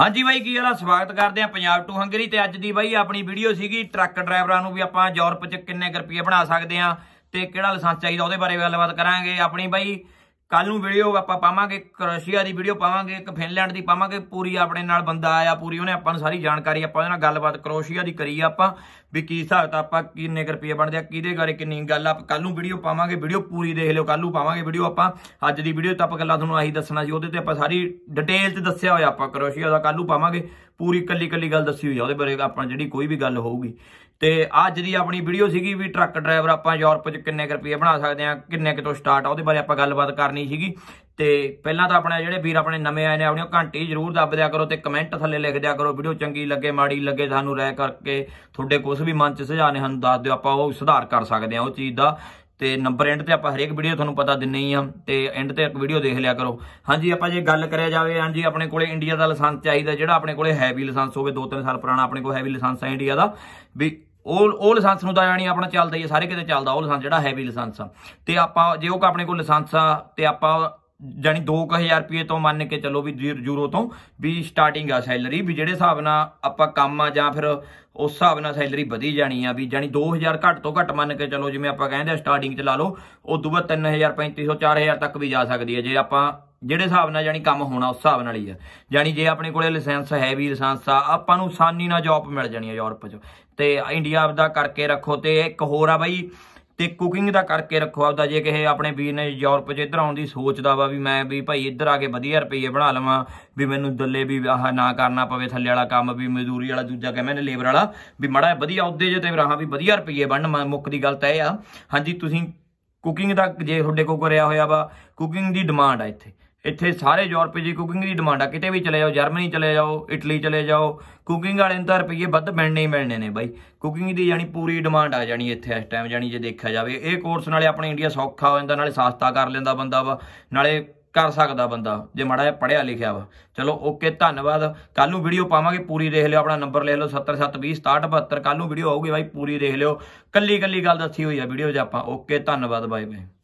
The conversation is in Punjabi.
ਹਾਂਜੀ ਬਾਈ ਕੀ ਹਾਲਾ ਸਵਾਗਤ ਕਰਦੇ ਆ ਪੰਜਾਬ ਟੂ ਹੰਗਰੀ ਤੇ ਅੱਜ ਦੀ ਬਾਈ ਆਪਣੀ ਵੀਡੀਓ ਸੀਗੀ ਟਰੱਕ ਡਰਾਈਵਰਾਂ ਨੂੰ ਵੀ ਆਪਾਂ ਯੂਰਪ ਚ ਕਿੰਨੇ ਰੁਪਏ ਬਣਾ ਸਕਦੇ ਆ ਤੇ ਕਿਹੜਾ ਲਾਇਸੈਂਸ ਚਾਹੀਦਾ ਉਹਦੇ ਬਾਰੇ ਗੱਲਬਾਤ ਕਰਾਂਗੇ ਆਪਣੀ ਬਾਈ ਕੱਲ ਨੂੰ ਵੀਡੀਓ ਆਪਾਂ ਪਾਵਾਂਗੇ ਕਰਸ਼ੀਆ ਦੀ ਵੀਡੀਓ ਪਾਵਾਂਗੇ ਇੱਕ ਫਿਨਲੈਂਡ ਦੀ ਪਾਵਾਂਗੇ ਪੂਰੀ ਆਪਣੇ ਨਾਲ ਬੰਦਾ ਆਇਆ ਪੂਰੀ ਉਹਨੇ ਆਪਾਂ ਨੂੰ ਸਾਰੀ ਜਾਣਕਾਰੀ ਆਪਾਂ ਉਹਦੇ ਨਾਲ ਗੱਲਬਾਤ ਕਰੋਸ਼ੀਆ ਦੀ ਕਰੀ ਆਪਾਂ ਵੀ ਕੀ ਹਿਸਾਬ ਤਾਂ ਆਪਾਂ ਕਿੰਨੇ ਰੁਪਏ ਬਣਦੇ ਆ ਕਿਹਦੇ ਬਾਰੇ ਕਿੰਨੀ ਗੱਲ ਆਪ ਕੱਲ ਨੂੰ ਵੀਡੀਓ ਪਾਵਾਂਗੇ ਵੀਡੀਓ ਪੂਰੀ ਦੇਖ ਲਿਓ ਕੱਲ ਨੂੰ ਪਾਵਾਂਗੇ ਵੀਡੀਓ ਆਪਾਂ ਅੱਜ ਦੀ ਵੀਡੀਓ ਤਾਂ ਆਪਾਂ ਗੱਲਾਂ ਤੁਹਾਨੂੰ ਆਹੀ ਦੱਸਣਾ ਸੀ ਉਹਦੇ ਤੇ ਆਪਾਂ ਸਾਰੀ ਡਿਟੇਲ 'ਚ ਦੱਸਿਆ ਹੋਇਆ ਆਪਾਂ ਕਰੋਸ਼ੀਆ ਦਾ ਕੱਲ ਨੂੰ ਪਾਵਾਂਗੇ ਪੂਰੀ ਕੱਲੀ ਕੱਲੀ ਗੱਲ ਦੱਸੀ ਹੋਈ ਆ ਉਹਦੇ ਬਾਰੇ ਆਪਾਂ ਜਿਹੜੀ ਕੋਈ ਵੀ ਗੱਲ ਹੋਊਗੀ ਤੇ ਅੱਜ ਦੀ ਆਪਣੀ ਵੀਡੀਓ ਸੀਗੀ ਵੀ ਟਰੱਕ ਡਰਾਈਵਰ ਆਪਾਂ ਯੂਰਪ 'ਚ ਕਿੰਨੇ ਕੁ ਰੁਪਏ ਬਣਾ ਸਕਦੇ ਆ ਕਿੰਨੇ ਕੁ ਤੋਂ ਸਟਾਰਟ ਆ ਉਹਦੇ ਬਾਰੇ ਆਪਾਂ ਗੱਲਬਾਤ ਕਰਨੀ ਸੀਗੀ ਤੇ ਪਹਿਲਾਂ ਤਾਂ ਆਪਣੇ ਜਿਹੜੇ ਵੀਰ ਆਪਣੇ ਨਵੇਂ ਆਏ ਨੇ ਆਪਣੀਆਂ ਘੰਟੀ ਜ਼ਰੂਰ ਦੱਬ ਦਿਆ ਕਰੋ ਤੇ ਕਮੈਂਟ ਥੱਲੇ ਲਿਖ ਦਿਆ ਕਰੋ ਵੀਡੀਓ ਚੰਗੀ ਲੱਗੇ ਮਾੜੀ ਲੱਗੇ ਸਾਨੂੰ ਰਾਏ ਕਰਕੇ ਤੁਹਾਡੇ ਕੁਝ ਵੀ ਮਨ 'ਚ ਸੁਝਾਅ ਨੇ ਸਾਨੂੰ ਦੱਸ ਦਿਓ ਆਪਾਂ ਉਹ ਸੁਧਾਰ ਕਰ ਸਕਦੇ ਆ ਉਹ ਚੀਜ਼ ਦਾ ਤੇ ਨੰਬਰ ਐਂਡ ਤੇ ਆਪਾਂ ਹਰੇਕ ਵੀਡੀਓ ਤੁਹਾਨੂੰ ਪਤਾ ਦਿੰਨੇ ਹੀ ਆ ਤੇ ਐਂਡ ਤੇ ਇੱਕ ਵੀਡੀਓ ਦੇਖ ਲਿਆ ਕਰੋ ਹਾਂਜੀ ਆਪਾਂ ਜੇ ਗੱਲ ਕਰਿਆ ਜਾਵੇ ਹਾਂਜੀ ਆਪਣੇ ਕੋਲੇ ਇੰਡੀਆ ਦਾ ਲਾਇਸੈਂਸ ਚਾਹੀਦਾ ਜਿਹੜਾ ਆਪਣੇ ਕੋਲੇ ਹੈਵੀ ਲਾਇਸੈਂਸ ਹੋਵੇ 2-3 ਸਾਲ ਪੁਰਾਣਾ ਆਪਣੇ ਕੋਲ ਹੈਵੀ ਲਾਇਸੈਂਸ ਹੈ ਇੰਡੀਆ ਦਾ ਵੀ ਉਹ ਉਹ ਲਾਇਸੈਂਸ ਨੂੰ ਤਾਂ ਜਾਣੀ ਆਪਣਾ ਚੱਲਦਾ ਹੀ ਸਾਰੇ ਕਿਤੇ ਚੱਲਦਾ ਉਹ ਲਾਇਸੈਂਸ ਜਿਹੜਾ ਹੈਵੀ ਲਾਇਸੈਂਸ ਆ ਤੇ ਆਪਾਂ ਜੇ ਉਹ ਆਪਣੇ ਕੋਲ ਲਾਇਸੈਂਸ ਆ ਤੇ ਆਪਾਂ ਜਾਨੀ 2000 ਰੁਪਏ ਤੋਂ ਮੰਨ ਕੇ ਚੱਲੋ ਵੀ ਜ਼ੀਰੋ ਤੋਂ ਵੀ ਸਟਾਰਟਿੰਗ ਆ ਸੈਲਰੀ ਵੀ ਜਿਹੜੇ ਹਿਸਾਬ ਨਾਲ ਆਪਾਂ ਕੰਮ ਆ ਜਾਂ ਫਿਰ ਉਸ ਹਿਸਾਬ ਨਾਲ ਸੈਲਰੀ ਵਧੀ ਜਾਣੀ ਆ ਵੀ ਜਾਨੀ 2000 ਘੱਟ ਤੋਂ ਘੱਟ ਮੰਨ ਕੇ ਚੱਲੋ ਜਿਵੇਂ ਆਪਾਂ ਕਹਿੰਦੇ ਆ ਸਟਾਰਟਿੰਗ ਚ ਲਾ ਲਓ ਉਸ ਤੋਂ ਬਾਅਦ 3000 3500 4000 ਤੱਕ ਵੀ ਜਾ ਸਕਦੀ ਹੈ ਜੇ ਆਪਾਂ ਜਿਹੜੇ ਹਿਸਾਬ ਨਾਲ ਜਾਨੀ ਕੰਮ ਹੋਣਾ ਉਸ ਹਿਸਾਬ ਨਾਲ ਹੀ ਆ ਜਾਨੀ ਜੇ ਆਪਣੇ ਕੋਲੇ ਲਾਇਸੈਂਸ ਹੈ ਵੀ ਲਾਇਸੈਂਸ ਆ ਆਪਾਂ ਨੂੰ ਆਸਾਨੀ ਨਾਲ ਜੌਬ ਮਿਲ ਜਾਣੀ ਆ ਯੂਰਪ 'ਚ ਤੇ ਇੰਡੀਆ ਆਪਦਾ ਕਰਕੇ ਰੱਖੋ ਤੇ ਇੱਕ ਹੋਰ ਆ ਬਾਈ ਤੇ ਕੁਕਿੰਗ ਦਾ ਕਰਕੇ ਰੱਖੋ ਆਪਦਾ ਜੇ ਕਿਸੇ ਆਪਣੇ ਵੀਰ ਨੇ ਯੂਰਪ 'ਚ ਇੱਧਰ ਆਉਣ ਦੀ ਸੋਚਦਾ ਵਾ ਵੀ ਮੈਂ ਵੀ ਭਾਈ ਇੱਧਰ ਆ ਕੇ ਵਧੀਆ ਰੁਪਈਏ ਬਣਾ ਲਵਾਂ ਵੀ ਮੈਨੂੰ ਦੱਲੇ ਵੀ ਆਹ ਨਾ ਕਰਨਾ ਪਵੇ ਥੱਲੇ ਵਾਲਾ ਕੰਮ ਵੀ ਮਜ਼ਦੂਰੀ ਵਾਲਾ ਦੂਜਾ ਕਹਿੰਦੇ ਨੇ ਲੇਬਰ ਵਾਲਾ ਵੀ ਮੜਾ ਵਧੀਆ ਉਹਦੇ ਜੇ ਤੇ ਰਹਾ ਵੀ ਵਧੀਆ ਰੁਪਈਏ ਬਣਨ ਮੁੱਕ ਦੀ ਗੱਲ ਤਾਂ ਇਹ ਆ ਹਾਂਜੀ ਤੁਸੀਂ ਕੁਕਿੰਗ ਦਾ ਜੇ ਤੁਹਾਡੇ ਕੋਲ ਕਰਿਆ ਹੋਇਆ ਵਾ ਕੁਕਿੰਗ ਦੀ ਡਿਮਾਂਡ ਆ ਇੱਥੇ ਇੱਥੇ ਸਾਰੇ ਯੂਰਪ 'ਚ ਕੁਕਿੰਗ ਦੀ ਡਿਮਾਂਡ ਆ ਕਿਤੇ ਵੀ ਚਲੇ ਜਾਓ ਜਰਮਨੀ ਚਲੇ ਜਾਓ ਇਟਲੀ ਚਲੇ ਜਾਓ ਕੁਕਿੰਗ ਵਾਲੇ ਨੂੰ ਤਾਂ ਰੁਪਏ ਵੱਧ ਮਿਲਣੇ ਹੀ ਮਿਲਣੇ ਨੇ ਬਾਈ ਕੁਕਿੰਗ ਦੀ ਯਾਨੀ ਪੂਰੀ ਡਿਮਾਂਡ ਆ ਜਾਣੀ ਇੱਥੇ ਇਸ ਟਾਈਮ ਜਾਨੀ ਜੇ ਦੇਖਿਆ ਜਾਵੇ ਇਹ ਕੋਰਸ ਨਾਲੇ ਆਪਣੇ ਇੰਡੀਆ ਸੌਖਾ ਹੋ ਜਾਂਦਾ ਨਾਲੇ ਸਸਤਾ ਕਰ ਲੈਂਦਾ ਬੰਦਾ ਵਾ ਨਾਲੇ ਕਰ ਸਕਦਾ ਬੰਦਾ ਜੇ ਮਾੜਾ ਜਿਹਾ ਪੜਿਆ ਲਿਖਿਆ ਵਾ ਚਲੋ ਓਕੇ ਧੰਨਵਾਦ ਕੱਲ ਨੂੰ ਵੀਡੀਓ ਪਾਵਾਂਗੇ ਪੂਰੀ ਦੇਖ ਲਿਓ ਆਪਣਾ ਨੰਬਰ ਲੈ ਲਓ 7720677672 ਕੱਲ ਨੂੰ ਵੀਡੀਓ ਆਊਗੀ ਬਾਈ ਪੂਰੀ ਦੇਖ ਲਿਓ ਕੱਲੀ ਕੱਲੀ ਗੱਲ ਦੱਸੀ ਹੋਈ ਆ ਵੀਡੀਓ 'ਚ ਆਪਾਂ ਓਕੇ ਧੰਨਵਾਦ ਬਾਈ ਬਾਈ